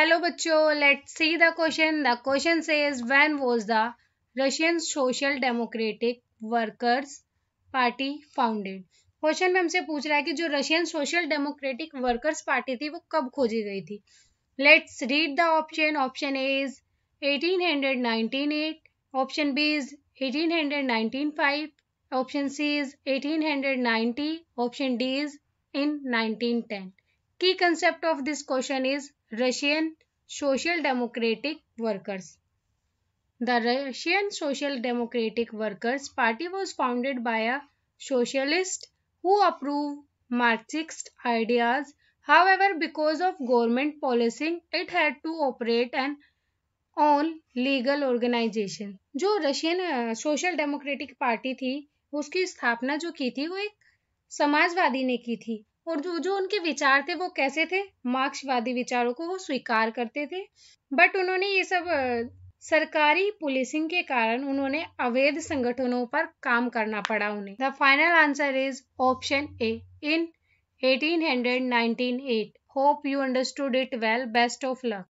Hello बच्चो let's see the question the question is when was the Russian social democratic workers party founded question में हमसे पूछ रहा है कि जो Russian social democratic workers party थी वो कब खोजी गई थी let's read the option option A is eighteen hundred nineteen eight option B is eighteen hundred nineteen five option C is eighteen hundred 1890 option D is in nineteen ten Key concept of this question is Russian Social Democratic Workers. The Russian Social Democratic Workers Party was founded by a socialist who approved Marxist ideas. However, because of government policing, it had to operate an own legal organization. जो Russian social democratic party थी उसकी स्थापना जो की थी वो एक समाजवादी ने की थी और जो जो उनके विचार थे वो कैसे थे मार्क्सवादी विचारों को वो स्वीकार करते थे बट उन्होंने ये सब सरकारी पुलिसिंग के कारण उन्होंने अवैध संगठनों पर काम करना पड़ा उन्हें the final answer is option A in eight hope you understood it well best of luck